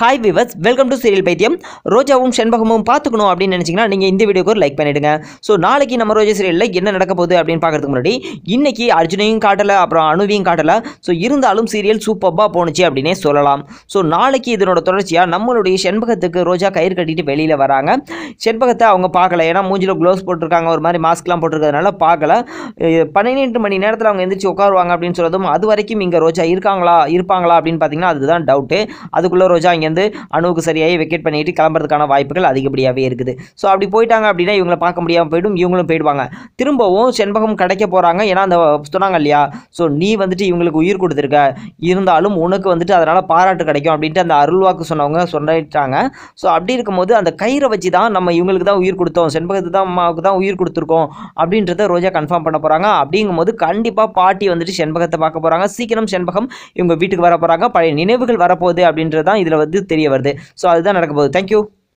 hi viewers welcome to serial பைத்தியம் ரோஜாவும் செண்பகமும் பார்த்துக்கணும் அப்படின்னு நினச்சிங்கன்னா நீங்கள் இந்த வீடியோக்கு ஒரு லைக் பண்ணிவிடுங்க ஸோ நாளைக்கு நம்ம ரோஜா சீரியலில் என்ன நடக்க போகுது அப்படின்னு பார்க்குறதுக்கு முன்னாடி இன்றைக்கி அர்ஜுனையும் காட்டலை அப்புறம் அணுவையும் காட்டலை ஸோ இருந்தாலும் சீரியல் சூப்பராக போணுச்சு அப்படின்னே சொல்லலாம் ஸோ நாளைக்கு இதனோட தொடர்ச்சியாக நம்மளுடைய செண்பகத்துக்கு ரோஜா கயிறு கட்டிட்டு வெளியில் வராங்க செண்பகத்தை அவங்க பார்க்கல ஏன்னா மூஞ்சில் க்ளோவ்ஸ் போட்டிருக்காங்க ஒரு மாதிரி மாஸ்க்லாம் போட்டிருக்கிறதுனால பார்க்கல பன்னெண்டு மணி நேரத்தில் அவங்க எந்திரிச்சு உட்காருவாங்க அப்படின்னு சொல்லதும் அது வரைக்கும் இங்கே ரோஜா இருக்காங்களா இருப்பாங்களா அப்படின்னு பார்த்தீங்கன்னா அதுதான் டவுட்டு அதுக்குள்ளே ரோஜா இங்கே சேர்ந்து அணுவுக்கு சரியாகி வெக்கெட் பண்ணிட்டு கிளம்புறதுக்கான வாய்ப்புகள் அதிகப்படியாகவே இருக்குது ஸோ அப்படி போயிட்டாங்க அப்படின்னா இவங்களை பார்க்க முடியாமல் போயிடும் இவங்களும் போயிடுவாங்க திரும்பவும் செண்பகம் கிடைக்க போகிறாங்க ஏன்னா அந்த சொன்னாங்க இல்லையா ஸோ நீ வந்துட்டு இவங்களுக்கு உயிர் கொடுத்துருக்க இருந்தாலும் உனக்கு வந்துட்டு அதனால் பாராட்டு கிடைக்கும் அப்படின்ட்டு அந்த அருள்வாக்கு சொன்னவங்க சொன்னிட்டாங்க ஸோ அப்படி இருக்கும்போது அந்த கயிறை வச்சு தான் நம்ம இவங்களுக்கு தான் உயிர் கொடுத்தோம் செண்பகத்து தான் அம்மாவுக்கு தான் உயிர் கொடுத்துருக்கோம் அப்படின்றத ரோஜா கன்ஃபார்ம் பண்ண போகிறாங்க அப்படிங்கும்போது கண்டிப்பாக பாட்டி வந்துட்டு செண்பகத்தை பார்க்க போகிறாங்க சீக்கிரம் செண்பகம் இவங்க வீட்டுக்கு வர போகிறாங்க பழைய நினைவுகள் வரப்போகுது அப்படின்றது தான் இதில் வந்து தெரிய வருது ஸோ அதுதான் நடக்க போகுது தேங்க்யூ